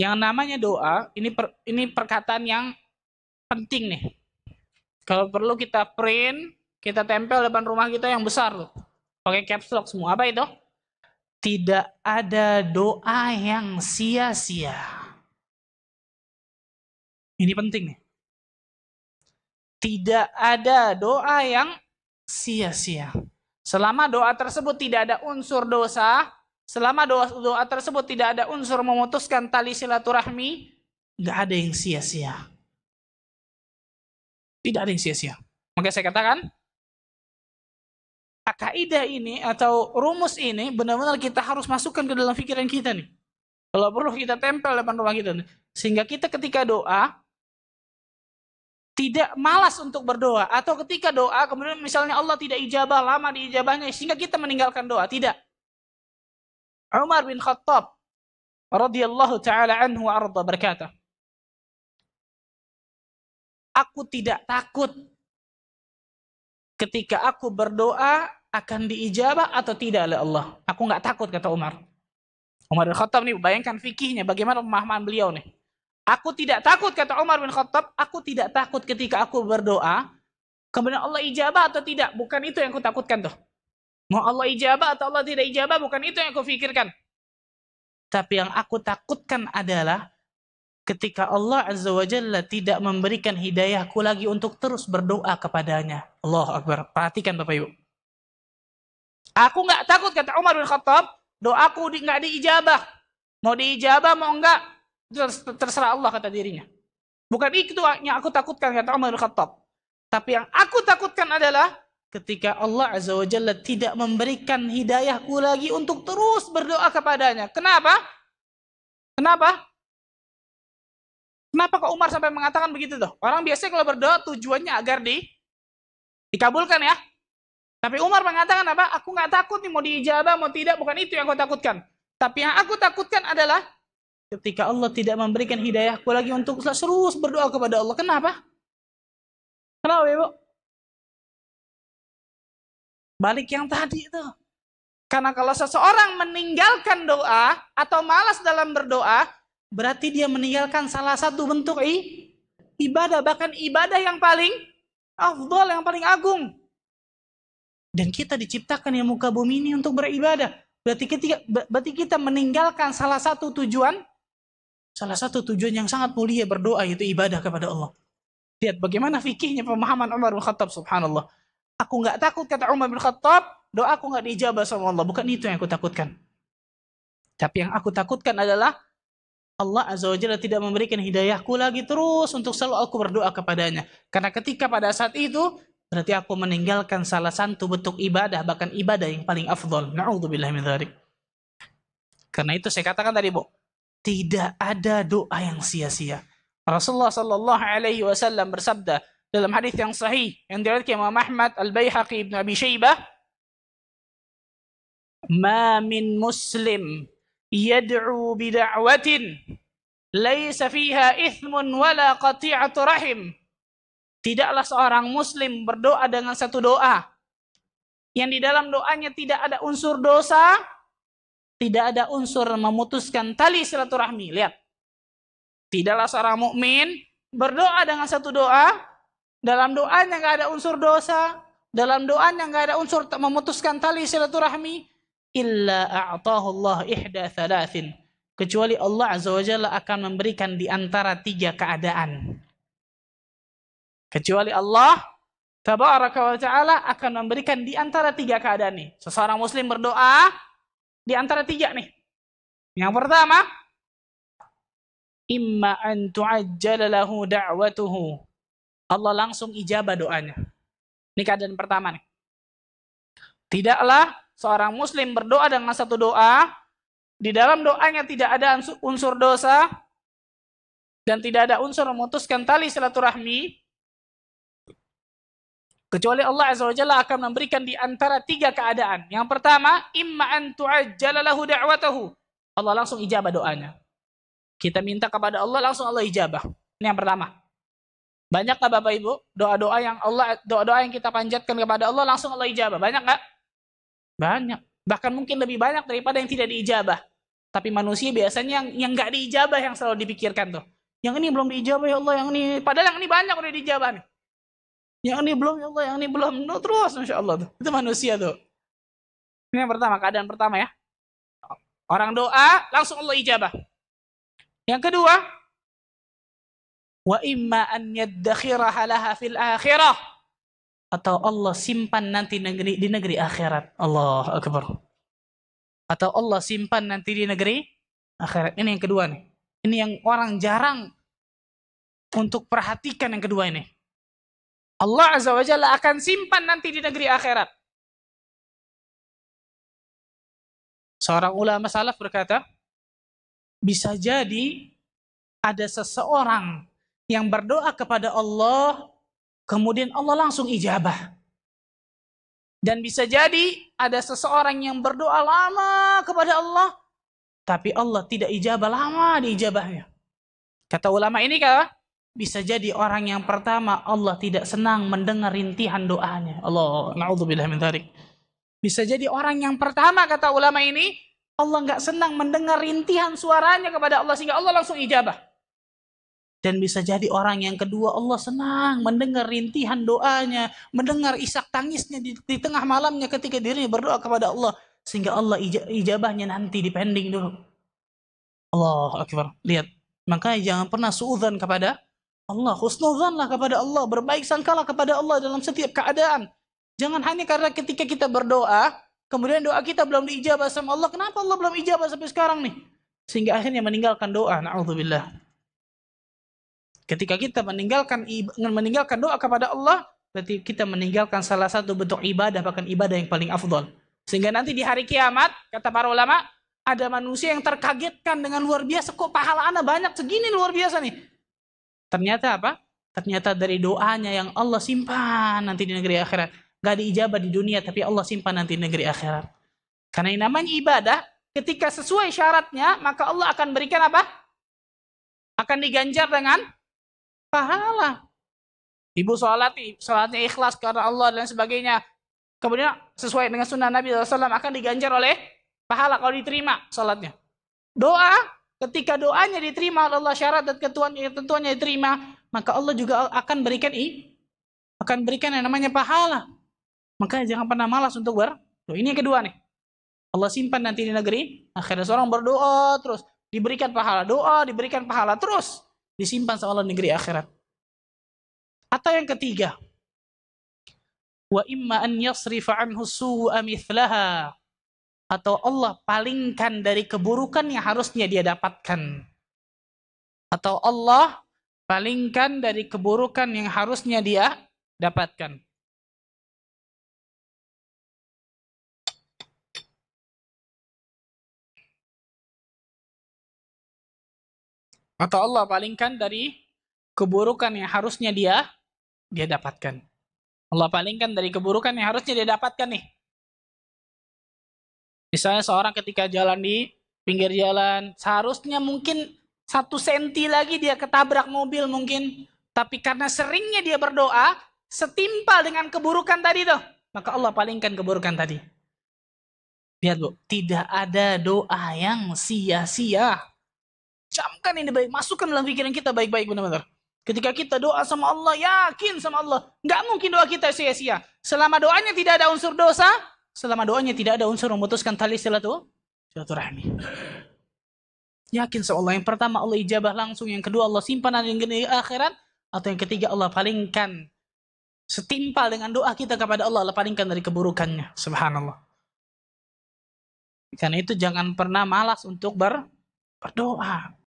Yang namanya doa, ini per, ini perkataan yang penting nih. Kalau perlu kita print, kita tempel depan rumah kita yang besar loh. Pakai caps lock semua. Apa itu? Tidak ada doa yang sia-sia. Ini penting nih. Tidak ada doa yang sia-sia. Selama doa tersebut tidak ada unsur dosa, Selama doa, doa tersebut tidak ada unsur memutuskan tali silaturahmi, nggak ada yang sia-sia. Tidak ada yang sia-sia. Maka saya katakan, kaidah ini atau rumus ini benar-benar kita harus masukkan ke dalam pikiran kita nih. Kalau perlu kita tempel depan rumah kita. Nih. Sehingga kita ketika doa, tidak malas untuk berdoa. Atau ketika doa, kemudian misalnya Allah tidak ijabah, lama diijabahnya, sehingga kita meninggalkan doa. Tidak. Umar bin Khattab radhiyallahu taala anhu arda berkata, Aku tidak takut ketika aku berdoa akan diijabah atau tidak oleh Allah. Aku nggak takut kata Umar. Umar bin Khattab nih bayangkan fikihnya bagaimana pemahaman beliau nih. Aku tidak takut kata Umar bin Khattab, aku tidak takut ketika aku berdoa kemudian Allah ijabah atau tidak. Bukan itu yang aku takutkan tuh. Mau Allah ijabah atau Allah tidak ijabah bukan itu yang aku pikirkan. Tapi yang aku takutkan adalah ketika Allah Azza wa Jalla tidak memberikan hidayahku lagi untuk terus berdoa kepadanya. Allah Akbar. Perhatikan Bapak Ibu. Aku nggak takut kata Umar bin Khattab, doaku di, nggak diijabah. Mau diijabah mau enggak, terserah Allah kata dirinya. Bukan itu yang aku takutkan kata Umar bin Khattab. Tapi yang aku takutkan adalah ketika Allah Azza wa Jalla tidak memberikan hidayahku lagi untuk terus berdoa kepadanya. Kenapa? Kenapa? Kenapa kok Umar sampai mengatakan begitu tuh? Orang biasanya kalau berdoa tujuannya agar di dikabulkan ya. Tapi Umar mengatakan apa? Aku nggak takut nih mau diijabah mau tidak bukan itu yang aku takutkan. Tapi yang aku takutkan adalah ketika Allah tidak memberikan hidayahku lagi untuk terus berdoa kepada Allah. Kenapa? Kenapa, Ibu? Balik yang tadi itu. Karena kalau seseorang meninggalkan doa atau malas dalam berdoa, berarti dia meninggalkan salah satu bentuk ibadah, bahkan ibadah yang paling afdol, yang paling agung. Dan kita diciptakan yang muka bumi ini untuk beribadah. Berarti kita, berarti kita meninggalkan salah satu tujuan salah satu tujuan yang sangat mulia berdoa yaitu ibadah kepada Allah. Lihat bagaimana fikihnya pemahaman Umar bin Khattab subhanallah. Aku nggak takut kata Umar bin Khattab, aku nggak dijabah sama Allah. Bukan itu yang aku takutkan. Tapi yang aku takutkan adalah Allah Azza wajalla tidak memberikan hidayahku lagi terus untuk selalu aku berdoa kepadanya. Karena ketika pada saat itu, berarti aku meninggalkan salah satu bentuk ibadah, bahkan ibadah yang paling afdol. Na'udzubillah min dhalik. Karena itu saya katakan tadi, Bu, tidak ada doa yang sia-sia. Rasulullah Shallallahu Alaihi Wasallam bersabda, dalam hadis yang sahih yang diriwayatkan Imam Ahmad Al-Baihaqi Ibnu Abi Syaibah ma min muslim yad'u bida'watin laisa fiha ithmun wala qati'atu rahim tidaklah seorang muslim berdoa dengan satu doa yang di dalam doanya tidak ada unsur dosa tidak ada unsur memutuskan tali silaturahmi lihat tidaklah seorang mukmin berdoa dengan satu doa dalam doanya nggak ada unsur dosa. Dalam doanya nggak ada unsur memutuskan tali silaturahmi. Illa a'tahu Allah ihda thalathin. Kecuali Allah Azza wa Jalla akan memberikan di antara tiga keadaan. Kecuali Allah Tabaraka wa ta'ala akan memberikan di antara tiga keadaan nih. Seseorang muslim berdoa di antara tiga nih. Yang pertama, imma an tu'ajjala lahu da'watuhu Allah langsung ijabah doanya. Ini keadaan pertama nih. Tidaklah seorang muslim berdoa dengan satu doa, di dalam doanya tidak ada unsur dosa, dan tidak ada unsur memutuskan tali silaturahmi, kecuali Allah Azza wa Jalla akan memberikan di antara tiga keadaan. Yang pertama, imma an tu'ajjalalahu da'watahu. Allah langsung ijabah doanya. Kita minta kepada Allah, langsung Allah ijabah. Ini yang pertama. Banyak nggak Bapak Ibu doa-doa yang Allah doa-doa yang kita panjatkan kepada Allah langsung Allah ijabah? Banyak nggak? Banyak. Bahkan mungkin lebih banyak daripada yang tidak diijabah. Tapi manusia biasanya yang yang nggak diijabah yang selalu dipikirkan tuh. Yang ini belum diijabah ya Allah, yang ini padahal yang ini banyak udah diijabah nih. Yang ini belum ya Allah, yang ini belum. No, nah, terus Masya Allah tuh. Itu manusia tuh. Ini yang pertama, keadaan pertama ya. Orang doa, langsung Allah ijabah. Yang kedua, wa imma an yaddakhiraha laha fil akhirah atau Allah simpan nanti negeri di negeri akhirat. Allah akbar. Atau Allah simpan nanti di negeri akhirat. Ini yang kedua nih. Ini yang orang jarang untuk perhatikan yang kedua ini. Allah Azza wa Jalla akan simpan nanti di negeri akhirat. Seorang ulama salaf berkata, bisa jadi ada seseorang yang berdoa kepada Allah, kemudian Allah langsung ijabah. Dan bisa jadi ada seseorang yang berdoa lama kepada Allah, tapi Allah tidak ijabah lama ijabahnya. Kata ulama ini kah? Bisa jadi orang yang pertama Allah tidak senang mendengar rintihan doanya. Allah, naudzubillah min tarik. Bisa jadi orang yang pertama kata ulama ini Allah nggak senang mendengar rintihan suaranya kepada Allah sehingga Allah langsung ijabah. Dan bisa jadi orang yang kedua Allah senang mendengar rintihan doanya, mendengar isak tangisnya di, di tengah malamnya ketika dirinya berdoa kepada Allah. Sehingga Allah ijabahnya nanti dipending dulu. Allah Akbar. Lihat. Makanya jangan pernah suudzan kepada Allah. Husnudzanlah kepada Allah. Berbaik sangkalah kepada Allah dalam setiap keadaan. Jangan hanya karena ketika kita berdoa, kemudian doa kita belum diijabah sama Allah. Kenapa Allah belum ijabah sampai sekarang nih? Sehingga akhirnya meninggalkan doa. Na'udzubillah. Ketika kita meninggalkan meninggalkan doa kepada Allah, berarti kita meninggalkan salah satu bentuk ibadah bahkan ibadah yang paling afdol. Sehingga nanti di hari kiamat, kata para ulama, ada manusia yang terkagetkan dengan luar biasa kok pahala anak banyak segini luar biasa nih. Ternyata apa? Ternyata dari doanya yang Allah simpan nanti di negeri akhirat. Gak diijabah di dunia tapi Allah simpan nanti di negeri akhirat. Karena yang namanya ibadah ketika sesuai syaratnya maka Allah akan berikan apa? Akan diganjar dengan pahala. Ibu sholat, sholatnya ikhlas karena Allah dan sebagainya. Kemudian sesuai dengan sunnah Nabi SAW akan diganjar oleh pahala kalau diterima sholatnya. Doa, ketika doanya diterima oleh Allah syarat dan ketentuannya, tentuannya diterima, maka Allah juga akan berikan i, akan berikan yang namanya pahala. Maka jangan pernah malas untuk ber. Loh, ini yang kedua nih. Allah simpan nanti di negeri. Akhirnya seorang berdoa terus diberikan pahala doa, diberikan pahala terus disimpan sama Allah negeri akhirat. Atau yang ketiga, wa imma an yasrifa anhu su'a mithlaha atau Allah palingkan dari keburukan yang harusnya dia dapatkan. Atau Allah palingkan dari keburukan yang harusnya dia dapatkan. Atau Allah palingkan dari keburukan yang harusnya dia dia dapatkan. Allah palingkan dari keburukan yang harusnya dia dapatkan nih. Misalnya seorang ketika jalan di pinggir jalan, seharusnya mungkin satu senti lagi dia ketabrak mobil mungkin. Tapi karena seringnya dia berdoa, setimpal dengan keburukan tadi tuh. Maka Allah palingkan keburukan tadi. Lihat bu, tidak ada doa yang sia-sia masukkan ini baik, masukkan dalam pikiran kita baik-baik benar-benar. Ketika kita doa sama Allah, yakin sama Allah. Nggak mungkin doa kita sia-sia. Selama doanya tidak ada unsur dosa, selama doanya tidak ada unsur memutuskan tali silaturahmi. Yakin sama Allah. Yang pertama Allah ijabah langsung. Yang kedua Allah simpanan yang gini akhirat. Atau yang ketiga Allah palingkan. Setimpal dengan doa kita kepada Allah. Allah palingkan dari keburukannya. Subhanallah. Karena itu jangan pernah malas untuk ber, berdoa.